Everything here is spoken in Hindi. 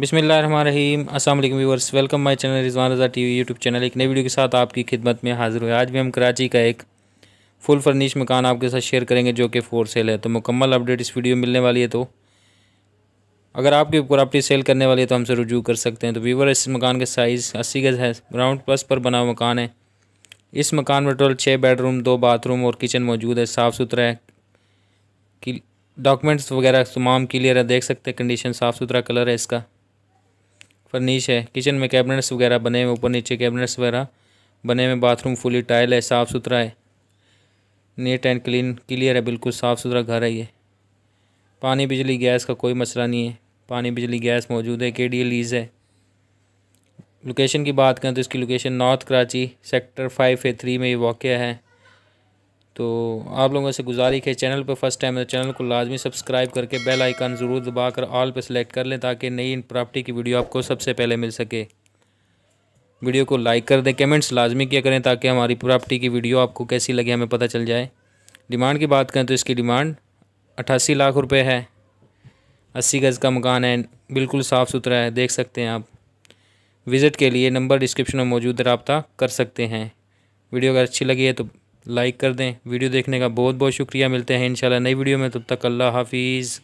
बिसमिल्ल रहीम असल viewers viewers welcome my channel Rizwan Raza T V YouTube channel एक नई वीडियो के साथ आपकी खिदमत में हाज़िर हुए आज भी हम कराची का एक फुल फर्निश मकान आपके साथ शेयर करेंगे जो कि फोर सेल है तो मुकम्मल अपडेट इस वीडियो में मिलने वाली है तो अगर आपकी प्रॉपर्टी सेल करने वाली है तो हमसे रुजू कर सकते हैं तो व्यूवर इस मकान के साइज़ अस्सी गज़ है ग्राउंड प्लस पर बना हुआ मकान है इस मकान में टोटल छः बेडरूम दो बाथरूम और किचन मौजूद है साफ़ सुथरा है कि डॉक्यूमेंट्स वगैरह तमाम क्लियर है देख सकते हैं कंडीशन साफ़ सुथरा कलर है इसका पर नीच है किचन में कैबिनेट्स वगैरह बने हुए ऊपर नीचे कैबिनेट्स वगैरह बने हुए बाथरूम फुली टाइल है साफ़ सुथरा है नीट एंड क्लीन क्लियर है बिल्कुल साफ़ सुथरा घर है ये पानी बिजली गैस का कोई मसला नहीं है पानी बिजली गैस मौजूद है के डी लीज है लोकेशन की बात करें तो इसकी location north Karachi sector five A three में ये वाक़ है तो आप लोगों से गुजारिश है चैनल पर फर्स्ट टाइम है तो चैनल को लाजमी सब्सक्राइब करके बेल आइकन ज़रूर दबा कर ऑल पर सेलेक्ट कर लें ताकि नई प्रॉपर्टी की वीडियो आपको सबसे पहले मिल सके वीडियो को लाइक कर दें कमेंट्स लाजमी किया करें ताकि हमारी प्रॉपर्टी की वीडियो आपको कैसी लगे हमें पता चल जाए डिमांड की बात करें तो इसकी डिमांड अट्ठासी लाख रुपये है अस्सी गज़ का मकान है बिल्कुल साफ़ सुथरा है देख सकते हैं आप विज़िट के लिए नंबर डिस्क्रिप्शन में मौजूद रबता कर सकते हैं वीडियो अगर अच्छी लगी है तो लाइक कर दें वीडियो देखने का बहुत बहुत शुक्रिया मिलते हैं इंशाल्लाह नई वीडियो में तब तक अल्लाह हाफिज़